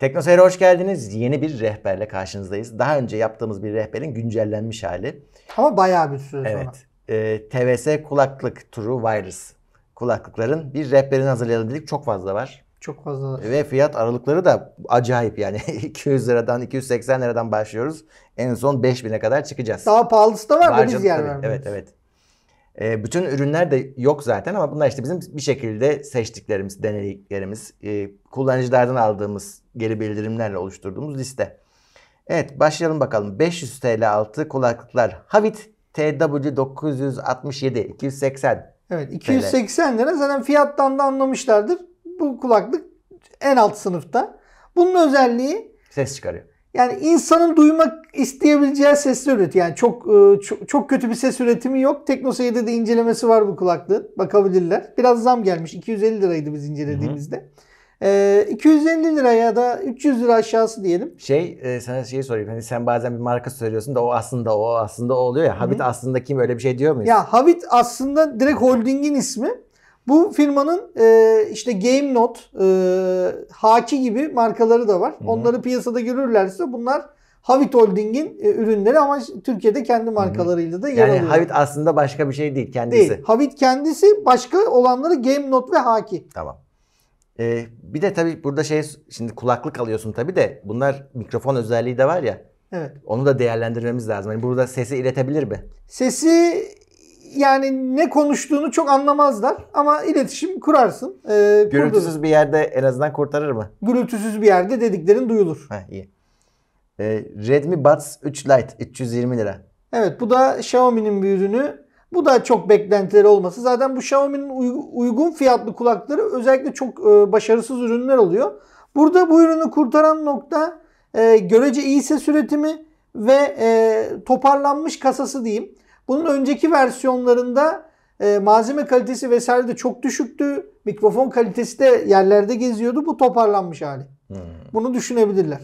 Teknoseyir'e hoş geldiniz. Yeni bir rehberle karşınızdayız. Daha önce yaptığımız bir rehberin güncellenmiş hali. Ama bayağı bir süre evet. sonra. Evet. Ee, TVS kulaklık turu wireless kulaklıkların bir rehberini hazırlayalım dedik. Çok fazla var. Çok fazla Ve fiyat aralıkları da acayip yani. 200 liradan 280 liradan başlıyoruz. En son 5000'e kadar çıkacağız. Daha pahalısı da var, var da biz yer vermiyoruz. Evet evet. E, bütün ürünler de yok zaten ama bunlar işte bizim bir şekilde seçtiklerimiz, denediklerimiz, e, kullanıcılardan aldığımız geri bildirimlerle oluşturduğumuz liste. Evet başlayalım bakalım. 500 TL altı kulaklıklar. Havit TW967 280. Evet 280 TL. lira zaten fiyattan da anlamışlardır. Bu kulaklık en alt sınıfta. Bunun özelliği ses çıkarıyor. Yani insanın duymak isteyebileceği sesler üret. Yani çok, e, çok kötü bir ses üretimi yok. Teknoseyir'de de incelemesi var bu kulaklığın. Bakabilirler. Biraz zam gelmiş. 250 liraydı biz incelediğimizde. Hı hı. 250 lira ya da 300 lira aşağısı diyelim. Şey e, sana şeyi sorayım. Hani sen bazen bir marka söylüyorsun da o aslında o aslında o oluyor ya. Hı-hı. Habit aslında kim öyle bir şey diyor muyuz? Ya Habit aslında direkt holdingin ismi. Bu firmanın e, işte GameNote, e, Haki gibi markaları da var. Hı-hı. Onları piyasada görürlerse bunlar Havit Holding'in e, ürünleri ama Türkiye'de kendi markalarıyla da yer yani alıyor. Yani Havit aslında başka bir şey değil kendisi. Değil. Havit kendisi başka olanları GameNote ve Haki. Tamam. Ee, bir de tabii burada şey şimdi kulaklık alıyorsun tabii de bunlar mikrofon özelliği de var ya. Evet. Onu da değerlendirmemiz lazım. Yani burada sesi iletebilir mi? Sesi yani ne konuştuğunu çok anlamazlar ama iletişim kurarsın. Ee, Gürültüsüz kurduğun. bir yerde en azından kurtarır mı? Gürültüsüz bir yerde dediklerin duyulur. Ha, iyi. Ee, Redmi Buds 3 Lite 320 lira. Evet bu da Xiaomi'nin bir ürünü. Bu da çok beklentileri olması. Zaten bu Xiaomi'nin uygun fiyatlı kulakları özellikle çok e, başarısız ürünler oluyor. Burada bu ürünü kurtaran nokta e, görece iyi ses üretimi ve e, toparlanmış kasası diyeyim. Bunun önceki versiyonlarında e, malzeme kalitesi vesaire de çok düşüktü. Mikrofon kalitesi de yerlerde geziyordu. Bu toparlanmış hali. Hmm. Bunu düşünebilirler.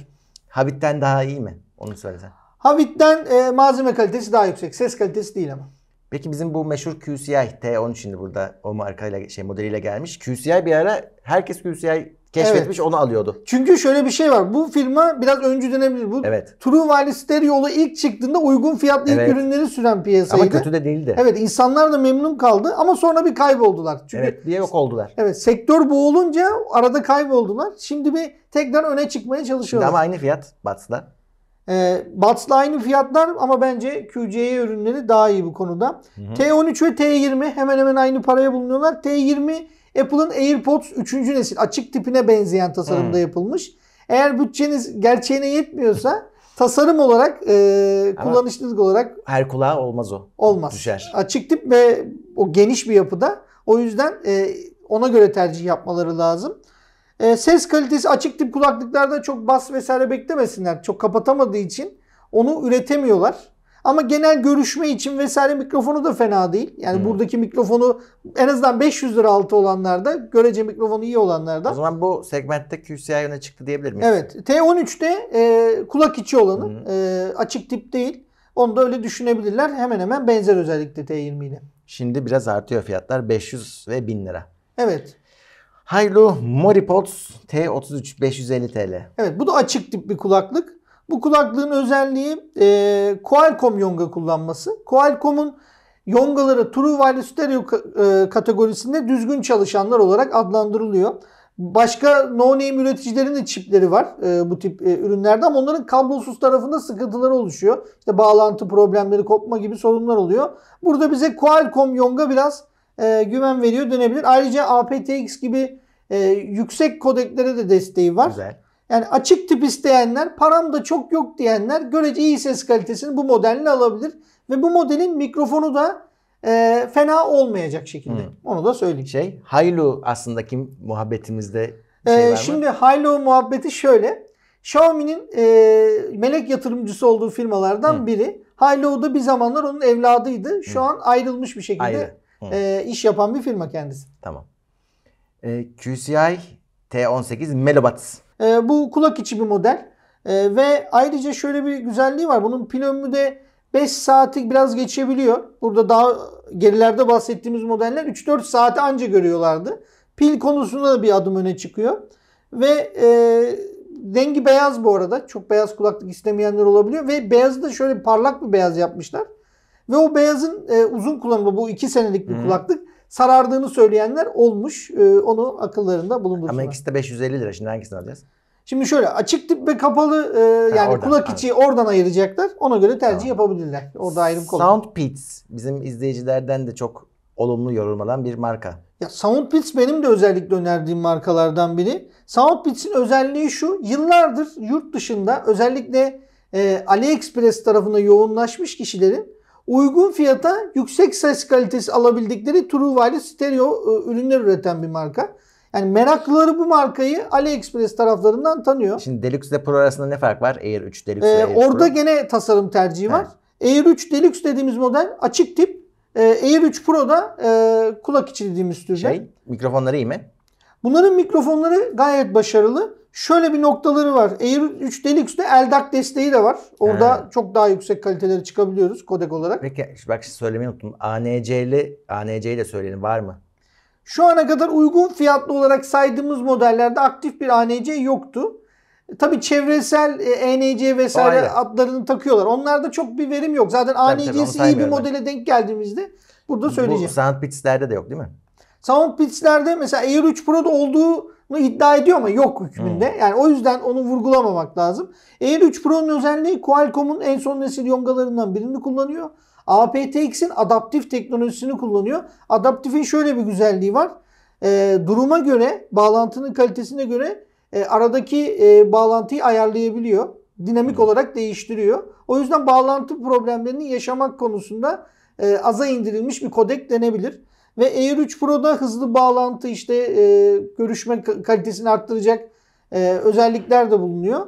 Habit'ten daha iyi mi? Onu söylesen. Habit'ten e, malzeme kalitesi daha yüksek. Ses kalitesi değil ama. Peki bizim bu meşhur QCI T13 şimdi burada o markayla şey modeliyle gelmiş. QCI bir ara herkes QCI keşfetmiş evet. onu alıyordu. Çünkü şöyle bir şey var. Bu firma biraz öncü dönebilir. Bu evet. True Value Stereo'lu ilk çıktığında uygun fiyatlı evet. ilk ürünleri süren piyasaydı. Ama kötü de değildi. Evet insanlar da memnun kaldı ama sonra bir kayboldular. Çünkü evet diye yok oldular. Evet sektör boğulunca arada kayboldular. Şimdi bir tekrar öne çıkmaya çalışıyorlar. Şimdi ama aynı fiyat Bats'la. E, Bats'la aynı fiyatlar ama bence QCE ürünleri daha iyi bu konuda. Hı hı. T13 ve T20 hemen hemen aynı paraya bulunuyorlar. T20 Apple'ın AirPods 3. nesil açık tipine benzeyen tasarımda hmm. yapılmış. Eğer bütçeniz gerçeğine yetmiyorsa tasarım olarak e, kullanışlılık olarak her kulağa olmaz o. Olmaz. Düşer. Açık tip ve o geniş bir yapıda. O yüzden e, ona göre tercih yapmaları lazım. E, ses kalitesi açık tip kulaklıklarda çok bas vesaire beklemesinler. Çok kapatamadığı için onu üretemiyorlar. Ama genel görüşme için vesaire mikrofonu da fena değil. Yani hmm. buradaki mikrofonu en azından 500 lira altı olanlarda, görece mikrofonu iyi olanlarda. O zaman bu segmentte QCI öne çıktı diyebilir miyiz? Evet. T13'te e, kulak içi olanı. Hmm. E, açık tip değil. Onu da öyle düşünebilirler. Hemen hemen benzer özellikle T20 ile. Şimdi biraz artıyor fiyatlar. 500 ve 1000 lira. Evet. Haylu Moripods T33 550 TL. Evet bu da açık tip bir kulaklık. Bu kulaklığın özelliği e, Qualcomm yonga kullanması. Qualcomm'un yongaları True Wireless Stereo e, kategorisinde düzgün çalışanlar olarak adlandırılıyor. Başka no name üreticilerin de çipleri var e, bu tip e, ürünlerde ama onların kablosuz tarafında sıkıntılar oluşuyor. İşte bağlantı problemleri, kopma gibi sorunlar oluyor. Burada bize Qualcomm Yonga biraz e, güven veriyor dönebilir. Ayrıca aptX gibi e, yüksek kodeklere de desteği var. Güzel. Yani açık tip isteyenler, param da çok yok diyenler görece iyi ses kalitesini bu modelle alabilir. Ve bu modelin mikrofonu da e, fena olmayacak şekilde. Hmm. Onu da söyleyeyim. Şey, Haylu aslında kim muhabbetimizde e, şey ee, Şimdi Haylu muhabbeti şöyle. Xiaomi'nin e, melek yatırımcısı olduğu firmalardan Hı. biri. Haylo da bir zamanlar onun evladıydı. Şu Hı. an ayrılmış bir şekilde Ayrı. Hı. e, iş yapan bir firma kendisi. Tamam. E, QCI T18 Melobat e, bu kulak içi bir model. E, ve ayrıca şöyle bir güzelliği var. Bunun pil ömrü de 5 saati biraz geçebiliyor. Burada daha gerilerde bahsettiğimiz modeller 3-4 saati anca görüyorlardı. Pil konusunda da bir adım öne çıkıyor. Ve e, rengi beyaz bu arada. Çok beyaz kulaklık istemeyenler olabiliyor. Ve beyazı da şöyle parlak bir beyaz yapmışlar. Ve o beyazın e, uzun kullanımı bu 2 senelik bir hmm. kulaklık sarardığını söyleyenler olmuş. E, onu akıllarında bulundursunlar. Ama ikisi de 550 lira. Şimdi hangisini alacağız? Şimdi şöyle açık tip ve kapalı e, yani oradan, kulak içi evet. oradan ayıracaklar. Ona göre tercih tamam. yapabilirler. Orada ayrım kolay. Soundpeats bizim izleyicilerden de çok olumlu yorum alan bir marka. Ya Soundpeats benim de özellikle önerdiğim markalardan biri. Soundpeats'in özelliği şu. Yıllardır yurt dışında özellikle e, AliExpress tarafında yoğunlaşmış kişilerin uygun fiyata yüksek ses kalitesi alabildikleri Truvaili stereo e, ürünler üreten bir marka. Yani meraklıları bu markayı AliExpress taraflarından tanıyor. Şimdi Deluxe ile Pro arasında ne fark var? Air 3 Deluxe ee, Air Orada Pro. gene tasarım tercihi var. Evet. Air 3 Deluxe dediğimiz model açık tip. E, Air 3 Pro'da e, kulak içi dediğimiz türde. Şey, mikrofonları iyi mi? Bunların mikrofonları gayet başarılı. Şöyle bir noktaları var. Air 3 Deluxe'de LDAC desteği de var. Orada ha. çok daha yüksek kaliteleri çıkabiliyoruz kodek olarak. Peki bak söylemeyi unuttum. ANC'li ANC'yi de söyleyelim var mı? Şu ana kadar uygun fiyatlı olarak saydığımız modellerde aktif bir ANC yoktu. E, tabii çevresel ANC e, e vesaire adlarını takıyorlar. Onlarda çok bir verim yok. Zaten ANC'si iyi bir modele ben. denk geldiğimizde burada söyleyeceğim. Bu Soundpitch'lerde de yok değil mi? Sound pitchlerde mesela Air 3 Pro'da olduğunu iddia ediyor ama yok hükmünde. Hmm. Yani o yüzden onu vurgulamamak lazım. Air 3 Pro'nun özelliği Qualcomm'un en son nesil yongalarından birini kullanıyor. aptX'in adaptif teknolojisini kullanıyor. Adaptifin şöyle bir güzelliği var. E, duruma göre, bağlantının kalitesine göre e, aradaki e, bağlantıyı ayarlayabiliyor. Dinamik hmm. olarak değiştiriyor. O yüzden bağlantı problemlerini yaşamak konusunda e, aza indirilmiş bir kodek denebilir. Ve Air 3 Pro'da hızlı bağlantı işte e, görüşme kalitesini arttıracak e, özellikler de bulunuyor.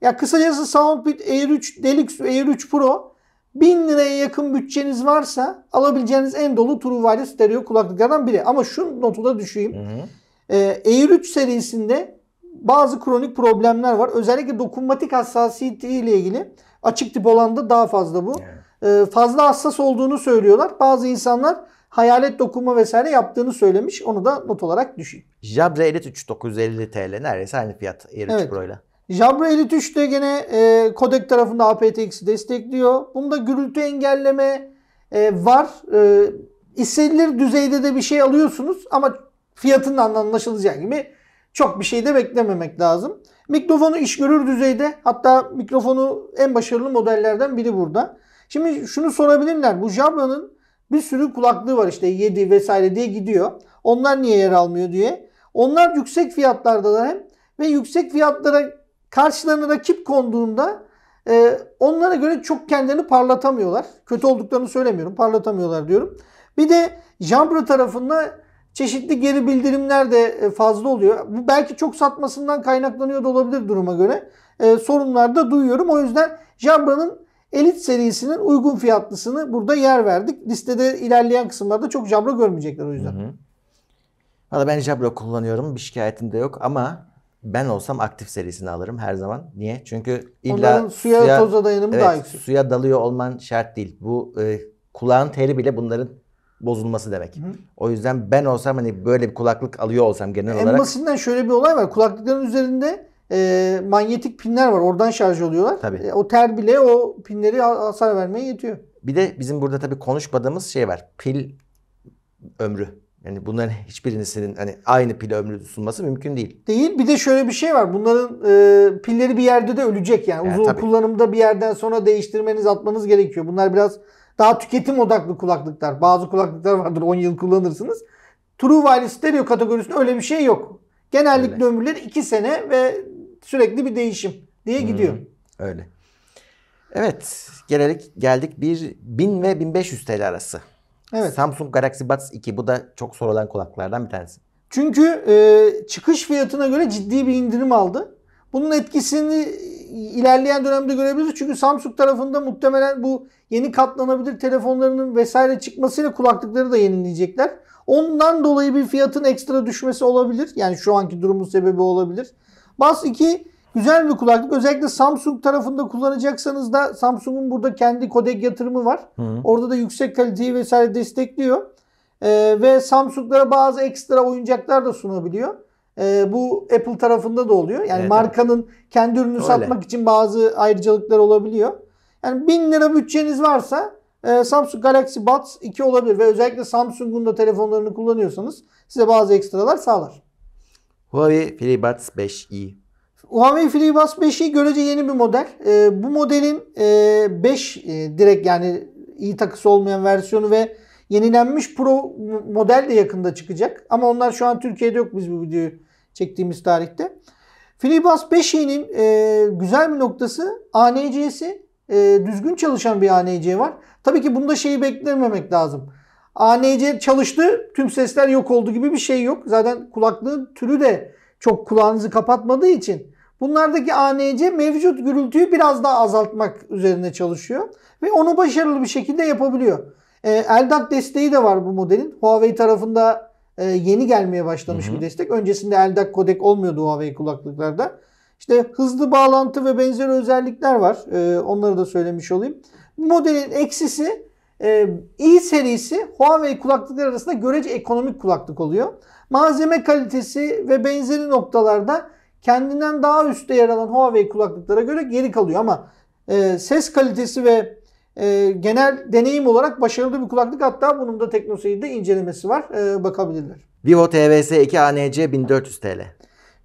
Ya kısacası Soundbit Air 3 Deluxe Air 3 Pro 1000 liraya yakın bütçeniz varsa alabileceğiniz en dolu True Wireless stereo kulaklıklardan biri. Ama şu notu da düşeyim. Hı hı. E, Air 3 serisinde bazı kronik problemler var. Özellikle dokunmatik hassasiyeti ile ilgili açık tip olan da daha fazla bu. Evet. E, fazla hassas olduğunu söylüyorlar. Bazı insanlar hayalet dokunma vesaire yaptığını söylemiş. Onu da not olarak düşeyim. Jabra Elite 3 950 TL neredeyse aynı fiyat Air evet. 3 Pro ile. Jabra Elite 3 de gene e, Codec tarafında aptX'i destekliyor. Bunda gürültü engelleme e, var. E, istedilir düzeyde de bir şey alıyorsunuz ama fiyatından anlaşılacağı gibi çok bir şey de beklememek lazım. Mikrofonu iş görür düzeyde hatta mikrofonu en başarılı modellerden biri burada. Şimdi şunu sorabilirler. Bu Jabra'nın bir sürü kulaklığı var işte 7 vesaire diye gidiyor. Onlar niye yer almıyor diye. Onlar yüksek fiyatlardalar hem ve yüksek fiyatlara karşılarına rakip konduğunda e, onlara göre çok kendilerini parlatamıyorlar. Kötü olduklarını söylemiyorum. Parlatamıyorlar diyorum. Bir de Jambra tarafında çeşitli geri bildirimler de e, fazla oluyor. Bu belki çok satmasından kaynaklanıyor da olabilir duruma göre. E, sorunlar da duyuyorum. O yüzden Jambra'nın Elite serisinin uygun fiyatlısını burada yer verdik. Listede ilerleyen kısımlarda çok Jabra görmeyecekler o yüzden. Hı hı. Valla ben Jabra kullanıyorum. Bir şikayetim de yok ama ben olsam aktif serisini alırım her zaman. Niye? Çünkü illa Onların suya, suya toza dayanımı evet, daha yüksek. Suya dalıyor olman şart değil. Bu e, kulağın teri bile bunların bozulması demek. Hı. O yüzden ben olsam hani böyle bir kulaklık alıyor olsam genel en olarak. En basitinden şöyle bir olay var. Kulaklıkların üzerinde e, manyetik pinler var. Oradan şarj oluyorlar. Tabii. E, o ter bile o pinleri hasar vermeye yetiyor. Bir de bizim burada tabii konuşmadığımız şey var. Pil ömrü. Yani bunların hiçbirinin hani aynı pil ömrü sunması mümkün değil. Değil. Bir de şöyle bir şey var. Bunların e, pilleri bir yerde de ölecek yani. yani Uzun tabii. kullanımda bir yerden sonra değiştirmeniz, atmanız gerekiyor. Bunlar biraz daha tüketim odaklı kulaklıklar. Bazı kulaklıklar vardır 10 yıl kullanırsınız. True Wireless Stereo kategorisinde öyle bir şey yok. Genellikle öyle. ömürleri 2 sene ve sürekli bir değişim diye gidiyor. Hmm, öyle. Evet gelerek geldik bir 1000 ve 1500 TL arası. Evet. Samsung Galaxy Buds 2 bu da çok sorulan kulaklardan bir tanesi. Çünkü e, çıkış fiyatına göre ciddi bir indirim aldı. Bunun etkisini ilerleyen dönemde görebiliriz. Çünkü Samsung tarafında muhtemelen bu yeni katlanabilir telefonlarının vesaire çıkmasıyla kulaklıkları da yenileyecekler. Ondan dolayı bir fiyatın ekstra düşmesi olabilir. Yani şu anki durumun sebebi olabilir. Bas 2 güzel bir kulaklık. Özellikle Samsung tarafında kullanacaksanız da Samsung'un burada kendi kodek yatırımı var. Hı. Orada da yüksek kaliteyi vesaire destekliyor. Ee, ve Samsung'lara bazı ekstra oyuncaklar da sunabiliyor. Ee, bu Apple tarafında da oluyor. Yani evet, markanın evet. kendi ürünü Öyle. satmak için bazı ayrıcalıklar olabiliyor. Yani 1000 lira bütçeniz varsa e, Samsung Galaxy Buds 2 olabilir ve özellikle Samsung'un da telefonlarını kullanıyorsanız size bazı ekstralar sağlar. Huawei FreeBuds 5i. Huawei FreeBuds 5i görece yeni bir model. E, bu modelin e, 5 e, direkt yani iyi takısı olmayan versiyonu ve yenilenmiş Pro model de yakında çıkacak. Ama onlar şu an Türkiye'de yok biz bu videoyu çektiğimiz tarihte. FreeBuds 5i'nin e, güzel bir noktası ANC'si e, düzgün çalışan bir ANC var. Tabii ki bunda şeyi beklememek lazım. ANC çalıştı. Tüm sesler yok oldu gibi bir şey yok. Zaten kulaklığın türü de çok kulağınızı kapatmadığı için. Bunlardaki ANC mevcut gürültüyü biraz daha azaltmak üzerine çalışıyor. Ve onu başarılı bir şekilde yapabiliyor. E, Eldat desteği de var bu modelin. Huawei tarafında e, yeni gelmeye başlamış hı hı. bir destek. Öncesinde Eldak kodek olmuyordu Huawei kulaklıklarda. İşte hızlı bağlantı ve benzeri özellikler var. E, onları da söylemiş olayım. modelin eksisi e, ee, i serisi Huawei kulaklıkları arasında görece ekonomik kulaklık oluyor. Malzeme kalitesi ve benzeri noktalarda kendinden daha üstte yer alan Huawei kulaklıklara göre geri kalıyor ama e, ses kalitesi ve e, genel deneyim olarak başarılı bir kulaklık. Hatta bunun da teknoseyirde incelemesi var. E, bakabilirler. Vivo TVS 2 ANC 1400 TL.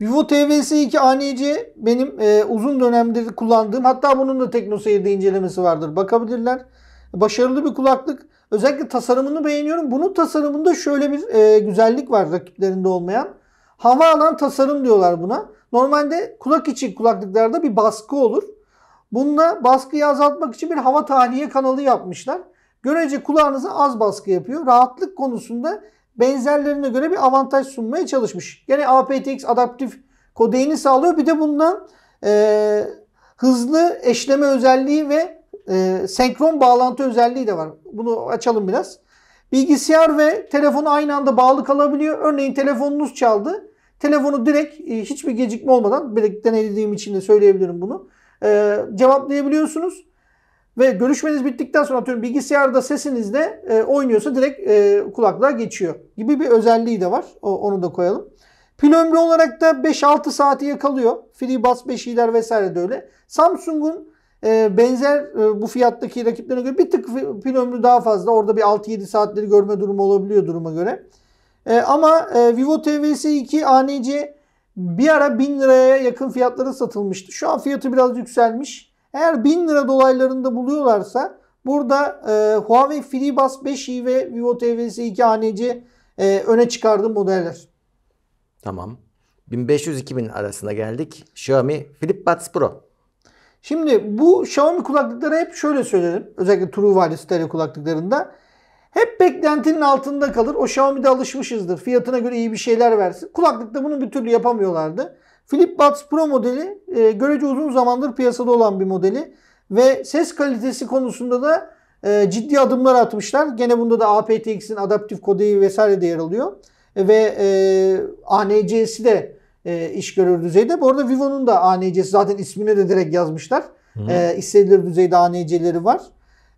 Vivo TVS 2 ANC benim e, uzun dönemdir kullandığım hatta bunun da teknoseyirde incelemesi vardır. Bakabilirler. Başarılı bir kulaklık. Özellikle tasarımını beğeniyorum. Bunun tasarımında şöyle bir e, güzellik var rakiplerinde olmayan. Hava alan tasarım diyorlar buna. Normalde kulak içi kulaklıklarda bir baskı olur. Bununla baskıyı azaltmak için bir hava tahliye kanalı yapmışlar. Görece kulağınıza az baskı yapıyor. Rahatlık konusunda benzerlerine göre bir avantaj sunmaya çalışmış. Gene aptX adaptif kodeğini sağlıyor. Bir de bundan e, hızlı eşleme özelliği ve e, senkron bağlantı özelliği de var. Bunu açalım biraz. Bilgisayar ve telefon aynı anda bağlı kalabiliyor. Örneğin telefonunuz çaldı. Telefonu direkt e, hiçbir gecikme olmadan, direkt denediğim için de söyleyebilirim bunu. E, cevaplayabiliyorsunuz. Ve görüşmeniz bittikten sonra atıyorum bilgisayarda sesinizde e, oynuyorsa direkt e, kulaklığa geçiyor gibi bir özelliği de var. O, onu da koyalım. Pil ömrü olarak da 5-6 saati yakalıyor. FreeBuds 5'iler vesaire de öyle. Samsung'un ee, benzer e, bu fiyattaki rakiplerine göre bir tık pil ömrü daha fazla. Orada bir 6-7 saatleri görme durumu olabiliyor duruma göre. Ee, ama e, Vivo TVS 2 ANC bir ara 1000 liraya yakın fiyatlara satılmıştı. Şu an fiyatı biraz yükselmiş. Eğer 1000 lira dolaylarında buluyorlarsa burada e, Huawei FreeBuds 5i ve Vivo TVS 2 ANC öne çıkardığı modeller. Tamam. 1500-2000 arasında geldik. Xiaomi FlipBuds Pro. Şimdi bu Xiaomi kulaklıkları hep şöyle söylerim. Özellikle True Wireless Stereo kulaklıklarında. Hep beklentinin altında kalır. O Xiaomi'de alışmışızdır. Fiyatına göre iyi bir şeyler versin. Kulaklıkta bunu bir türlü yapamıyorlardı. Flip Buds Pro modeli e, görece uzun zamandır piyasada olan bir modeli. Ve ses kalitesi konusunda da e, ciddi adımlar atmışlar. Gene bunda da aptX'in adaptif kodeyi vesaire de yer alıyor. E, ve e, ANC'si de e, iş görür düzeyde. Bu arada Vivo'nun da ANC'si zaten ismine de direkt yazmışlar. Hmm. E, istedileri düzeyde ANC'leri var.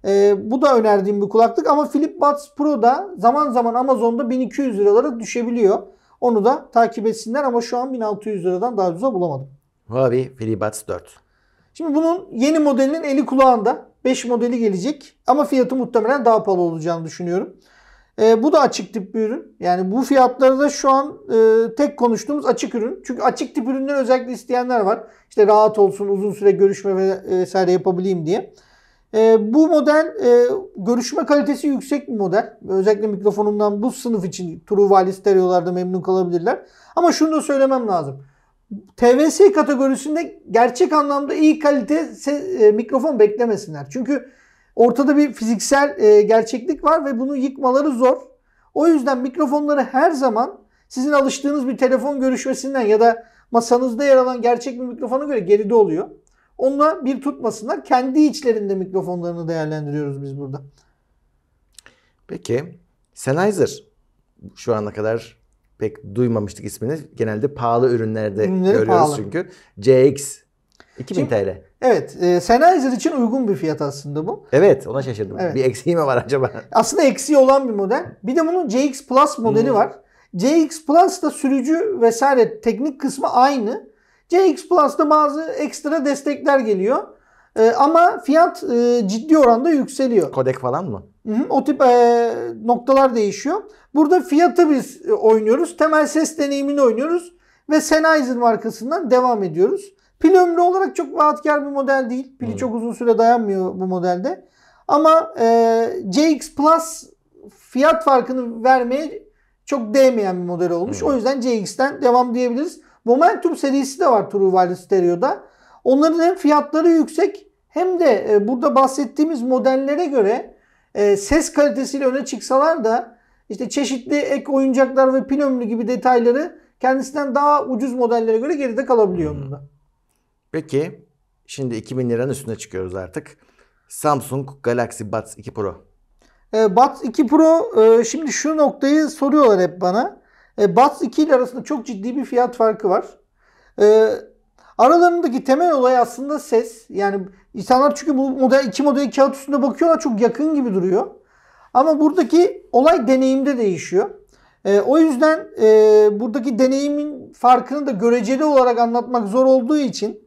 E, bu da önerdiğim bir kulaklık ama Philip Buds Pro da zaman zaman Amazon'da 1200 liralara düşebiliyor. Onu da takip etsinler ama şu an 1600 liradan daha ucuza bulamadım. Huawei FreeBuds 4. Şimdi bunun yeni modelinin eli kulağında. 5 modeli gelecek ama fiyatı muhtemelen daha pahalı olacağını düşünüyorum. E, bu da açık tip bir ürün. Yani bu fiyatları da şu an e, tek konuştuğumuz açık ürün. Çünkü açık tip ürünler özellikle isteyenler var. İşte rahat olsun, uzun süre görüşme ve e, vesaire yapabileyim diye. E, bu model e, görüşme kalitesi yüksek bir model. Özellikle mikrofonundan bu sınıf için True Wireless stereolarda memnun kalabilirler. Ama şunu da söylemem lazım. TVS kategorisinde gerçek anlamda iyi kalite e, mikrofon beklemesinler. Çünkü Ortada bir fiziksel e, gerçeklik var ve bunu yıkmaları zor. O yüzden mikrofonları her zaman sizin alıştığınız bir telefon görüşmesinden ya da masanızda yer alan gerçek bir mikrofona göre geride oluyor. Onunla bir tutmasınlar. Kendi içlerinde mikrofonlarını değerlendiriyoruz biz burada. Peki Sennheiser şu ana kadar pek duymamıştık ismini. Genelde pahalı ürünlerde Ürünleri görüyoruz pahalı. çünkü. CX 2000 Şimdi, TL. Evet. E, Sennheiser için uygun bir fiyat aslında bu. Evet. Ona şaşırdım. Evet. Bir eksiği mi var acaba? Aslında eksiği olan bir model. Bir de bunun CX Plus modeli hmm. var. Plus da sürücü vesaire teknik kısmı aynı. JX Plus'ta bazı ekstra destekler geliyor. E, ama fiyat e, ciddi oranda yükseliyor. Kodek falan mı? Hı hı, o tip e, noktalar değişiyor. Burada fiyatı biz e, oynuyoruz. Temel ses deneyimini oynuyoruz. Ve Sennheiser markasından devam ediyoruz. Pil ömrü olarak çok vaatkar bir model değil. Pili hmm. çok uzun süre dayanmıyor bu modelde. Ama e, CX Plus fiyat farkını vermeye çok değmeyen bir model olmuş. Hmm. O yüzden CX'ten devam diyebiliriz. Momentum serisi de var True Wireless Stereo'da. Onların hem fiyatları yüksek hem de e, burada bahsettiğimiz modellere göre e, ses kalitesiyle öne çıksalar da işte çeşitli ek oyuncaklar ve pil ömrü gibi detayları kendisinden daha ucuz modellere göre geride kalabiliyor hmm. bunda. Peki şimdi 2000 liranın üstüne çıkıyoruz artık. Samsung Galaxy Buds 2 Pro. E, Buds 2 Pro e, şimdi şu noktayı soruyorlar hep bana. E, Buds 2 ile arasında çok ciddi bir fiyat farkı var. E, aralarındaki temel olay aslında ses. Yani insanlar çünkü bu model iki model kağıt üstünde bakıyorlar çok yakın gibi duruyor. Ama buradaki olay deneyimde değişiyor. E, o yüzden e, buradaki deneyimin farkını da göreceli olarak anlatmak zor olduğu için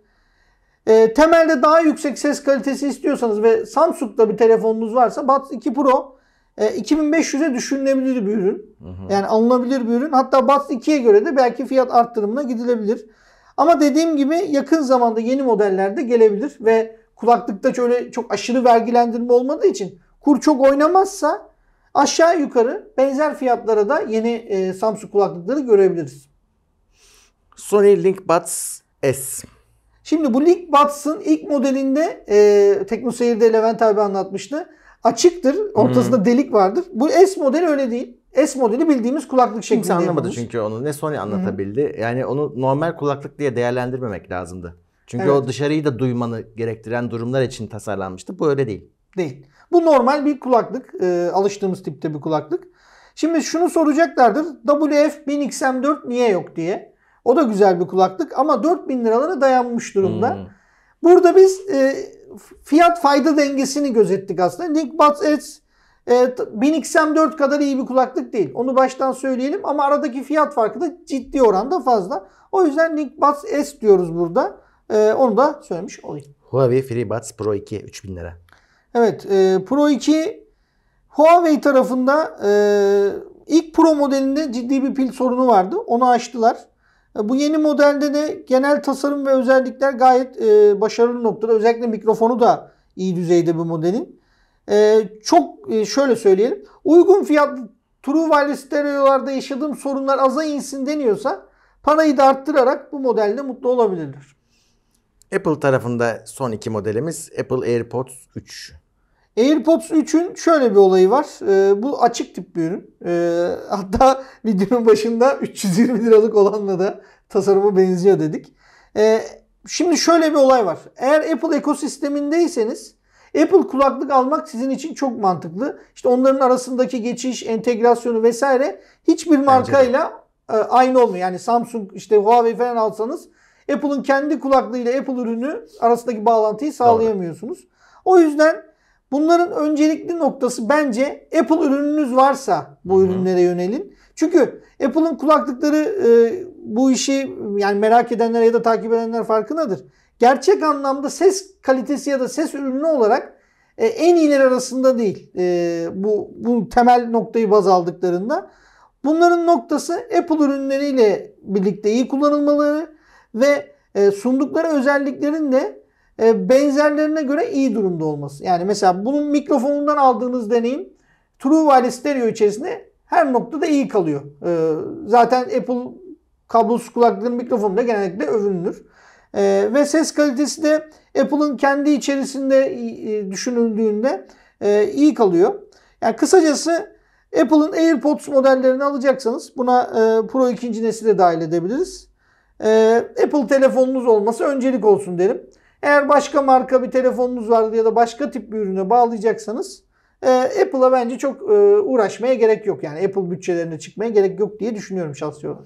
e, temelde daha yüksek ses kalitesi istiyorsanız ve Samsung'da bir telefonunuz varsa Buds 2 Pro e, 2500'e düşünülebilir bir ürün. Hı hı. Yani alınabilir bir ürün. Hatta Buds 2'ye göre de belki fiyat arttırımına gidilebilir. Ama dediğim gibi yakın zamanda yeni modellerde gelebilir ve kulaklıkta şöyle çok aşırı vergilendirme olmadığı için kur çok oynamazsa aşağı yukarı benzer fiyatlara da yeni e, Samsung kulaklıkları görebiliriz. Sony Link Buds S Şimdi bu Linkbots'ın ilk modelinde e, Teknoseyir'de Levent abi anlatmıştı. Açıktır. Ortasında hmm. delik vardır. Bu S modeli öyle değil. S modeli bildiğimiz kulaklık şeklinde. Kimse anlamadı yapılmış. çünkü onu. Ne Sony anlatabildi. Hmm. Yani onu normal kulaklık diye değerlendirmemek lazımdı. Çünkü evet. o dışarıyı da duymanı gerektiren durumlar için tasarlanmıştı. Bu öyle değil. Değil. Bu normal bir kulaklık. E, alıştığımız tipte bir kulaklık. Şimdi şunu soracaklardır. WF-1000XM4 niye yok diye. O da güzel bir kulaklık ama 4000 liralara dayanmış durumda. Hmm. Burada biz e, fiyat fayda dengesini gözettik aslında. Linkbuds Edge e, 1000XM4 kadar iyi bir kulaklık değil. Onu baştan söyleyelim ama aradaki fiyat farkı da ciddi oranda fazla. O yüzden Linkbuds S diyoruz burada. E, onu da söylemiş olayım. Huawei FreeBuds Pro 2 3000 lira. Evet e, Pro 2 Huawei tarafında e, ilk Pro modelinde ciddi bir pil sorunu vardı. Onu açtılar. Bu yeni modelde de genel tasarım ve özellikler gayet e, başarılı noktada. Özellikle mikrofonu da iyi düzeyde bu modelin. E, çok e, şöyle söyleyelim. Uygun fiyat True Wireless Stereo'larda yaşadığım sorunlar aza insin deniyorsa parayı da arttırarak bu modelde mutlu olabilirler. Apple tarafında son iki modelimiz Apple AirPods 3. AirPods 3'ün şöyle bir olayı var. E, bu açık tip bir ürün. E, hatta videonun başında 320 liralık olanla da tasarımı benziyor dedik. E, şimdi şöyle bir olay var. Eğer Apple ekosistemindeyseniz Apple kulaklık almak sizin için çok mantıklı. İşte onların arasındaki geçiş, entegrasyonu vesaire hiçbir markayla e, aynı olmuyor. Yani Samsung, işte Huawei falan alsanız Apple'ın kendi kulaklığıyla Apple ürünü arasındaki bağlantıyı sağlayamıyorsunuz. Doğru. O yüzden Bunların öncelikli noktası bence Apple ürününüz varsa bu ürünlere yönelin. Çünkü Apple'ın kulaklıkları e, bu işi yani merak edenler ya da takip edenler farkındadır. Gerçek anlamda ses kalitesi ya da ses ürünü olarak e, en iyiler arasında değil. E, bu, bu temel noktayı baz aldıklarında. Bunların noktası Apple ürünleriyle birlikte iyi kullanılmaları ve e, sundukları özelliklerin de e, benzerlerine göre iyi durumda olması. Yani mesela bunun mikrofonundan aldığınız deneyim True Wireless Stereo içerisinde her noktada iyi kalıyor. E, zaten Apple kablosuz kulaklığın mikrofonu da genellikle övünülür. E, ve ses kalitesi de Apple'ın kendi içerisinde düşünüldüğünde iyi kalıyor. Yani kısacası Apple'ın AirPods modellerini alacaksanız buna Pro 2. de dahil edebiliriz. Apple telefonunuz olması öncelik olsun derim. Eğer başka marka bir telefonunuz vardı ya da başka tip bir ürüne bağlayacaksanız e, Apple'a bence çok e, uğraşmaya gerek yok. Yani Apple bütçelerine çıkmaya gerek yok diye düşünüyorum şahsi olarak.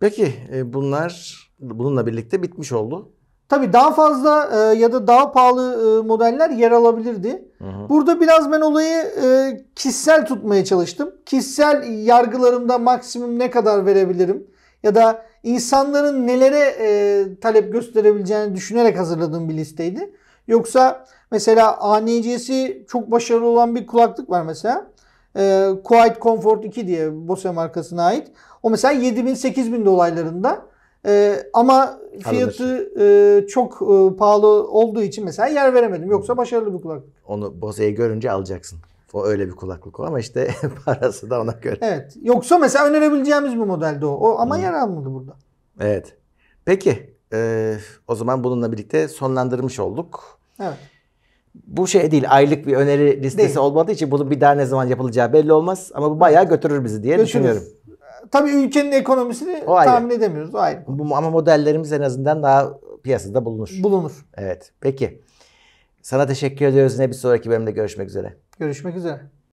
Peki e, bunlar bununla birlikte bitmiş oldu. Tabi daha fazla ya da daha pahalı modeller yer alabilirdi. Hı hı. Burada biraz ben olayı kişisel tutmaya çalıştım. Kişisel yargılarımda maksimum ne kadar verebilirim ya da insanların nelere e, talep gösterebileceğini düşünerek hazırladığım bir listeydi. Yoksa mesela ANC'si çok başarılı olan bir kulaklık var mesela. E, Quiet Comfort 2 diye Bose markasına ait. O mesela 7000-8000 dolaylarında. E, ama fiyatı e, çok e, pahalı olduğu için mesela yer veremedim. Yoksa başarılı bir kulaklık. Onu Bose'ye görünce alacaksın. O öyle bir kulaklık o ama işte parası da ona göre. Evet. Yoksa mesela önerebileceğimiz bir modelde o. o ama hmm. yer almadı burada. Evet. Peki. Ee, o zaman bununla birlikte sonlandırmış olduk. Evet. Bu şey değil aylık bir öneri listesi değil. olmadığı için bunun bir daha ne zaman yapılacağı belli olmaz. Ama bu bayağı götürür bizi diye Götürür. düşünüyorum. Ee, tabii ülkenin ekonomisini o ayrı. tahmin edemiyoruz. O ayrı. Bu, ama modellerimiz en azından daha piyasada bulunur. Bulunur. Evet. Peki. Sana teşekkür ediyoruz. Ne bir sonraki bölümde görüşmek üzere. Görüşmek üzere.